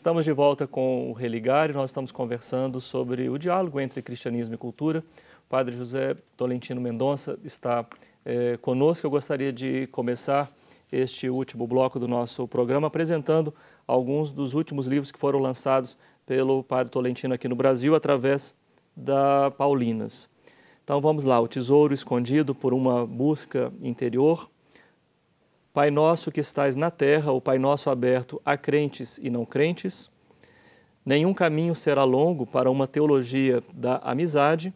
Estamos de volta com o Religário. nós estamos conversando sobre o diálogo entre cristianismo e cultura. O padre José Tolentino Mendonça está eh, conosco. Eu gostaria de começar este último bloco do nosso programa apresentando alguns dos últimos livros que foram lançados pelo padre Tolentino aqui no Brasil através da Paulinas. Então vamos lá, O Tesouro Escondido por uma Busca Interior, Pai nosso que estais na terra, o Pai nosso aberto a crentes e não crentes. Nenhum caminho será longo para uma teologia da amizade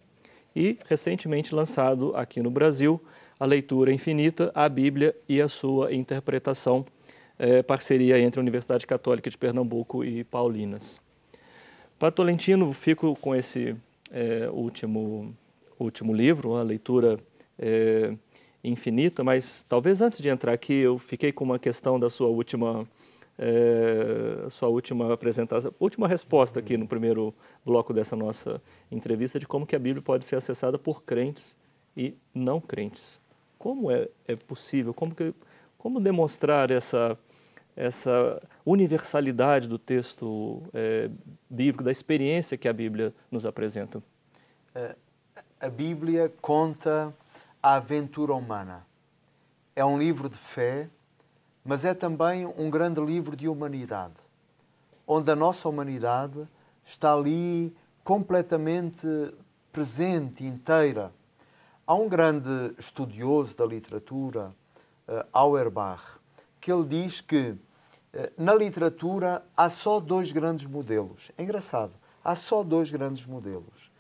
e recentemente lançado aqui no Brasil a leitura infinita, a Bíblia e a sua interpretação, é, parceria entre a Universidade Católica de Pernambuco e Paulinas. Padre Tolentino, fico com esse é, último, último livro, a leitura é, infinita, mas talvez antes de entrar aqui eu fiquei com uma questão da sua última é, sua última apresentação, última resposta aqui no primeiro bloco dessa nossa entrevista de como que a Bíblia pode ser acessada por crentes e não crentes. Como é, é possível? Como que como demonstrar essa essa universalidade do texto é, bíblico, da experiência que a Bíblia nos apresenta? Eh, a Bíblia conta a Aventura Humana. É um livro de fé, mas é também um grande livro de humanidade, onde a nossa humanidade está ali completamente presente, inteira. Há um grande estudioso da literatura, eh, Auerbach, que ele diz que eh, na literatura há só dois grandes modelos. É engraçado, há só dois grandes modelos.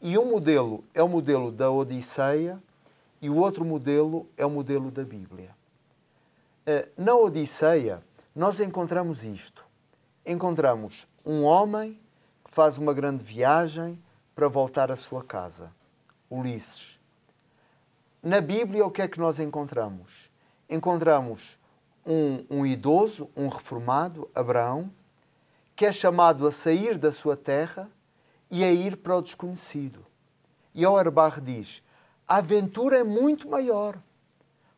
E um modelo é o modelo da Odisseia, e o outro modelo é o modelo da Bíblia. Eh, na Odisseia, nós encontramos isto. Encontramos um homem que faz uma grande viagem para voltar à sua casa, Ulisses. Na Bíblia, o que é que nós encontramos? Encontramos um, um idoso, um reformado, Abraão, que é chamado a sair da sua terra e a ir para o desconhecido. E ao Arbar diz: a aventura é muito maior,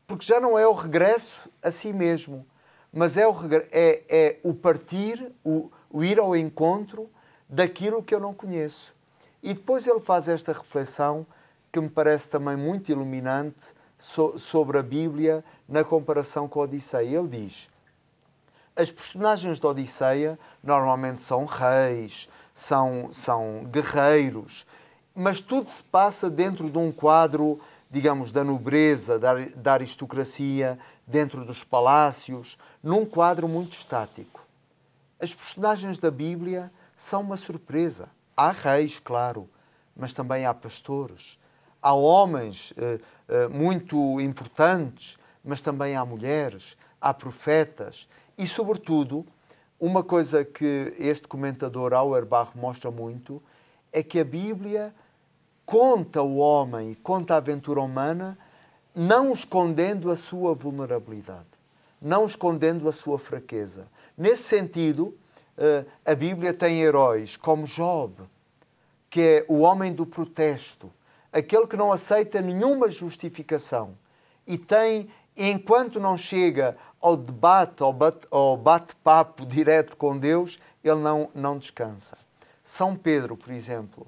porque já não é o regresso a si mesmo, mas é o, é, é o partir, o, o ir ao encontro daquilo que eu não conheço. E depois ele faz esta reflexão que me parece também muito iluminante so, sobre a Bíblia na comparação com a Odisseia. Ele diz: as personagens da Odisseia normalmente são reis, são, são guerreiros, mas tudo se passa dentro de um quadro, digamos, da nobreza, da, da aristocracia, dentro dos palácios, num quadro muito estático. As personagens da Bíblia são uma surpresa. Há reis, claro, mas também há pastores. Há homens eh, eh, muito importantes, mas também há mulheres, há profetas. E, sobretudo, uma coisa que este comentador Auerbach mostra muito é que a Bíblia conta o homem, conta a aventura humana, não escondendo a sua vulnerabilidade, não escondendo a sua fraqueza. Nesse sentido, eh, a Bíblia tem heróis como Job, que é o homem do protesto, aquele que não aceita nenhuma justificação e tem, enquanto não chega ao debate, ao bate-papo direto com Deus, ele não, não descansa. São Pedro, por exemplo,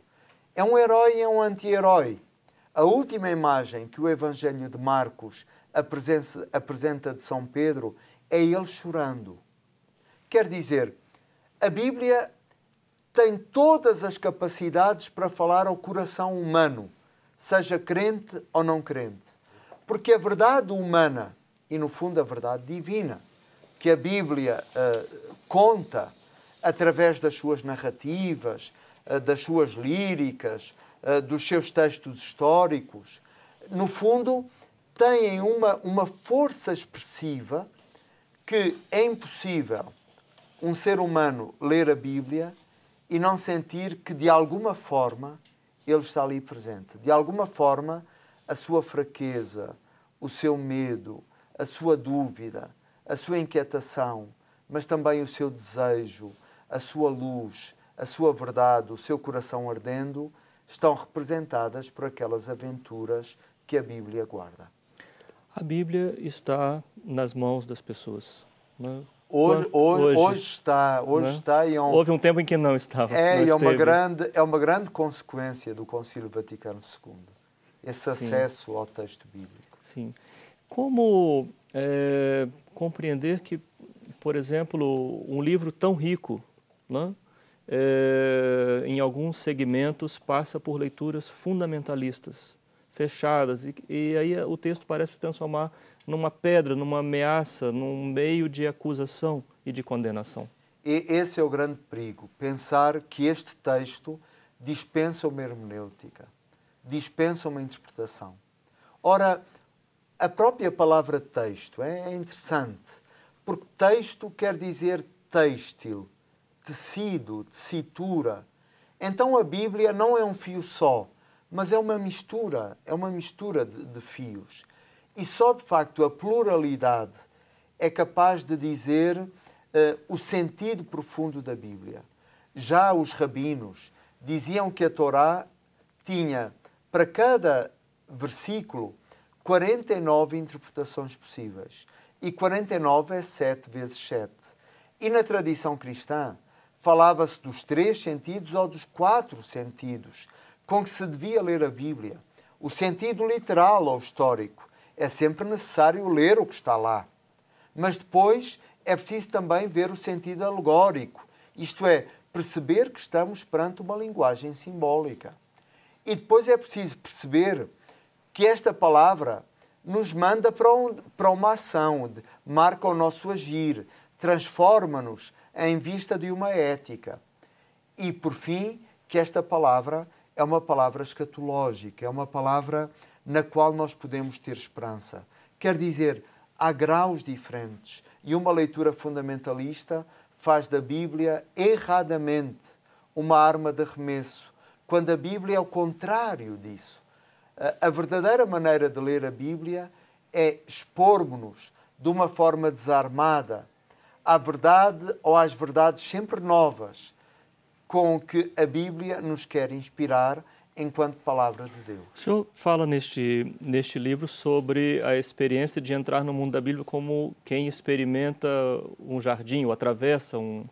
é um herói e é um anti-herói. A última imagem que o Evangelho de Marcos apresenta de São Pedro é ele chorando. Quer dizer, a Bíblia tem todas as capacidades para falar ao coração humano, seja crente ou não crente. Porque a verdade humana, e no fundo a verdade divina, que a Bíblia uh, conta através das suas narrativas, eh, das suas líricas, eh, dos seus textos históricos, no fundo, têm uma, uma força expressiva que é impossível um ser humano ler a Bíblia e não sentir que, de alguma forma, ele está ali presente. De alguma forma, a sua fraqueza, o seu medo, a sua dúvida, a sua inquietação, mas também o seu desejo, a sua luz, a sua verdade, o seu coração ardendo, estão representadas por aquelas aventuras que a Bíblia guarda. A Bíblia está nas mãos das pessoas. Né? Hoje, hoje, hoje, está, hoje né? está e é um, houve um tempo em que não estava. É, não é uma grande é uma grande consequência do Concílio Vaticano II esse acesso Sim. ao texto bíblico. Sim. Como é, compreender que, por exemplo, um livro tão rico, né? é, em alguns segmentos, passa por leituras fundamentalistas, fechadas, e, e aí o texto parece se transformar numa pedra, numa ameaça, num meio de acusação e de condenação. E esse é o grande perigo, pensar que este texto dispensa uma hermenêutica, dispensa uma interpretação. Ora, a própria palavra texto é interessante, porque texto quer dizer têxtil, tecido, tessitura. Então a Bíblia não é um fio só, mas é uma mistura, é uma mistura de, de fios. E só de facto a pluralidade é capaz de dizer uh, o sentido profundo da Bíblia. Já os rabinos diziam que a Torá tinha para cada versículo 49 interpretações possíveis. E 49 é 7 vezes 7. E na tradição cristã, falava-se dos três sentidos ou dos quatro sentidos com que se devia ler a Bíblia. O sentido literal ou histórico é sempre necessário ler o que está lá. Mas depois é preciso também ver o sentido alegórico, isto é, perceber que estamos perante uma linguagem simbólica. E depois é preciso perceber que esta palavra nos manda para, um, para uma ação, marca o nosso agir, transforma-nos, em vista de uma ética. E, por fim, que esta palavra é uma palavra escatológica, é uma palavra na qual nós podemos ter esperança. Quer dizer, há graus diferentes e uma leitura fundamentalista faz da Bíblia erradamente uma arma de arremesso, quando a Bíblia é o contrário disso. A verdadeira maneira de ler a Bíblia é expormos-nos de uma forma desarmada à verdade ou às verdades sempre novas com que a Bíblia nos quer inspirar enquanto palavra de Deus. O senhor fala neste, neste livro sobre a experiência de entrar no mundo da Bíblia como quem experimenta um jardim ou atravessa um,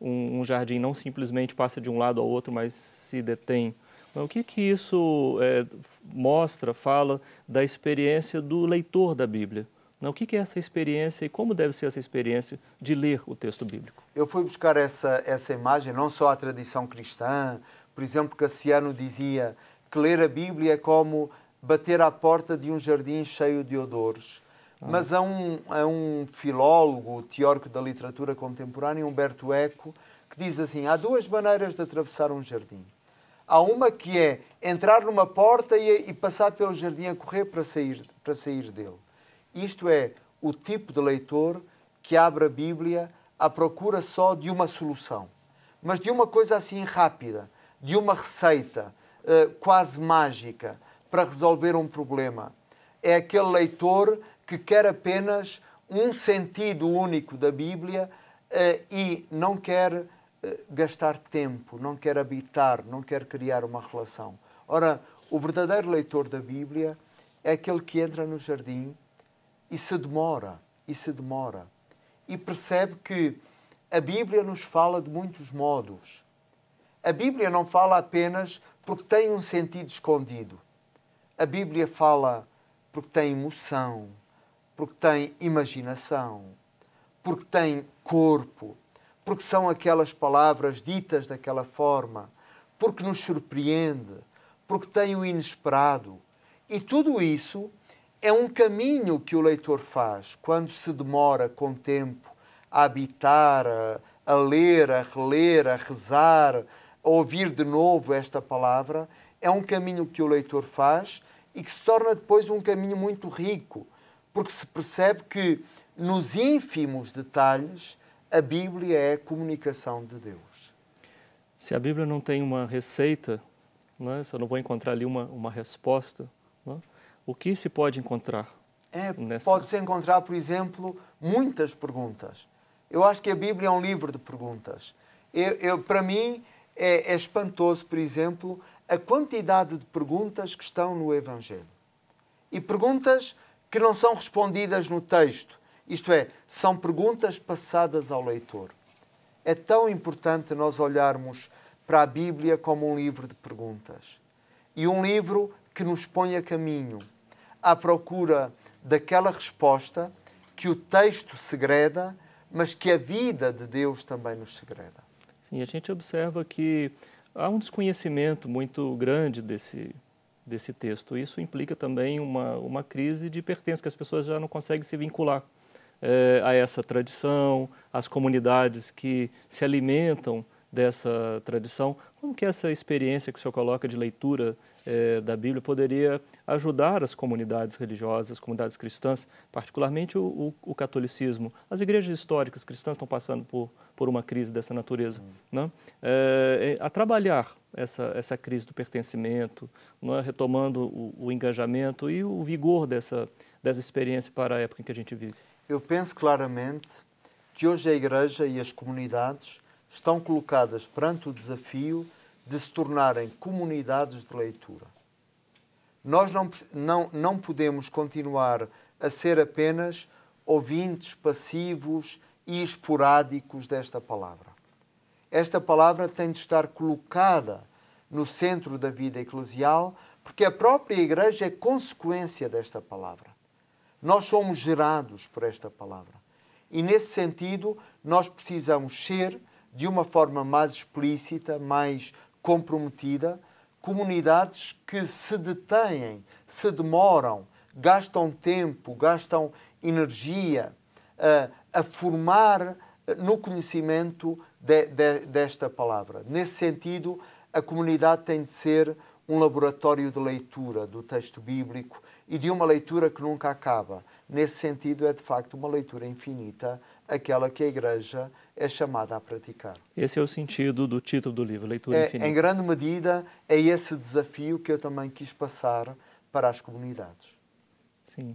um, um jardim, não simplesmente passa de um lado ao outro, mas se detém. o que, que isso é, mostra, fala da experiência do leitor da Bíblia? Não, o que é essa experiência e como deve ser essa experiência de ler o texto bíblico? Eu fui buscar essa, essa imagem, não só a tradição cristã, por exemplo, Cassiano dizia que ler a Bíblia é como bater à porta de um jardim cheio de odores. Ah. Mas há um, há um filólogo, teórico da literatura contemporânea, Humberto Eco, que diz assim: há duas maneiras de atravessar um jardim. Há uma que é entrar numa porta e, e passar pelo jardim a correr para sair, para sair dele. Isto é o tipo de leitor que abre a Bíblia à procura só de uma solução, mas de uma coisa assim rápida, de uma receita uh, quase mágica para resolver um problema. É aquele leitor que quer apenas um sentido único da Bíblia uh, e não quer uh, gastar tempo, não quer habitar, não quer criar uma relação. Ora, o verdadeiro leitor da Bíblia é aquele que entra no jardim e se demora, e se demora. E percebe que a Bíblia nos fala de muitos modos. A Bíblia não fala apenas porque tem um sentido escondido. A Bíblia fala porque tem emoção, porque tem imaginação, porque tem corpo, porque são aquelas palavras ditas daquela forma, porque nos surpreende, porque tem o inesperado. E tudo isso é um caminho que o leitor faz quando se demora com tempo a habitar, a, a ler, a reler, a rezar, a ouvir de novo esta palavra. É um caminho que o leitor faz e que se torna depois um caminho muito rico, porque se percebe que nos ínfimos detalhes a Bíblia é a comunicação de Deus. Se a Bíblia não tem uma receita, não é? se eu não vou encontrar ali uma, uma resposta, o que se pode encontrar? É, nessa... Pode-se encontrar, por exemplo, muitas perguntas. Eu acho que a Bíblia é um livro de perguntas. Eu, eu, para mim, é, é espantoso, por exemplo, a quantidade de perguntas que estão no Evangelho. E perguntas que não são respondidas no texto, isto é, são perguntas passadas ao leitor. É tão importante nós olharmos para a Bíblia como um livro de perguntas e um livro que nos põe a caminho à procura daquela resposta que o texto segreda, mas que a vida de Deus também nos segreda. Sim, a gente observa que há um desconhecimento muito grande desse desse texto. Isso implica também uma uma crise de pertença que as pessoas já não conseguem se vincular eh, a essa tradição, às comunidades que se alimentam dessa tradição. Como que é essa experiência que o senhor coloca de leitura eh, da Bíblia poderia ajudar as comunidades religiosas, as comunidades cristãs, particularmente o, o, o catolicismo. As igrejas históricas cristãs estão passando por, por uma crise dessa natureza, hum. né? Eh, eh, a trabalhar essa, essa crise do pertencimento, né? retomando o, o engajamento e o vigor dessa, dessa experiência para a época em que a gente vive. Eu penso claramente que hoje a Igreja e as comunidades estão colocadas perante o desafio de se tornarem comunidades de leitura. Nós não, não, não podemos continuar a ser apenas ouvintes passivos e esporádicos desta palavra. Esta palavra tem de estar colocada no centro da vida eclesial, porque a própria Igreja é consequência desta palavra. Nós somos gerados por esta palavra. E nesse sentido, nós precisamos ser, de uma forma mais explícita, mais comprometida, comunidades que se detêm, se demoram, gastam tempo, gastam energia uh, a formar eh, no conhecimento de, de, desta palavra. Nesse sentido, a comunidade tem de ser um laboratório de leitura do texto bíblico e de uma leitura que nunca acaba. Nesse sentido, é de facto uma leitura infinita, aquela que a Igreja é chamada a praticar. Esse é o sentido do título do livro, Leitura é, Infinita. Em grande medida, é esse desafio que eu também quis passar para as comunidades. Sim.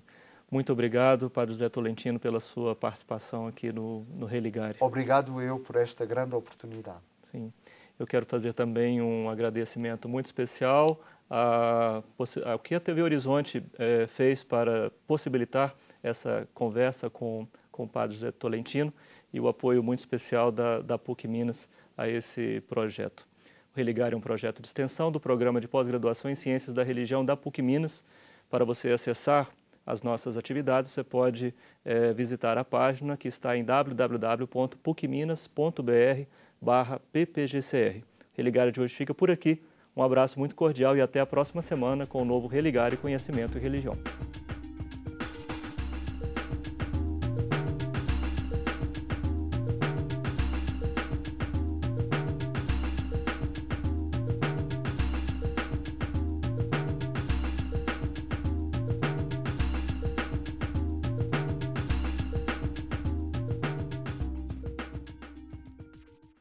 Muito obrigado, Padre José Tolentino, pela sua participação aqui no, no Religare. Obrigado eu por esta grande oportunidade. Sim. Eu quero fazer também um agradecimento muito especial ao que a TV Horizonte eh, fez para possibilitar essa conversa com com o padre José Tolentino e o apoio muito especial da, da PUC Minas a esse projeto. O Religar é um projeto de extensão do programa de pós-graduação em Ciências da Religião da PUC Minas. Para você acessar as nossas atividades, você pode é, visitar a página que está em www.pucminas.br barra ppgcr. Religar de hoje fica por aqui. Um abraço muito cordial e até a próxima semana com o novo e Conhecimento e Religião.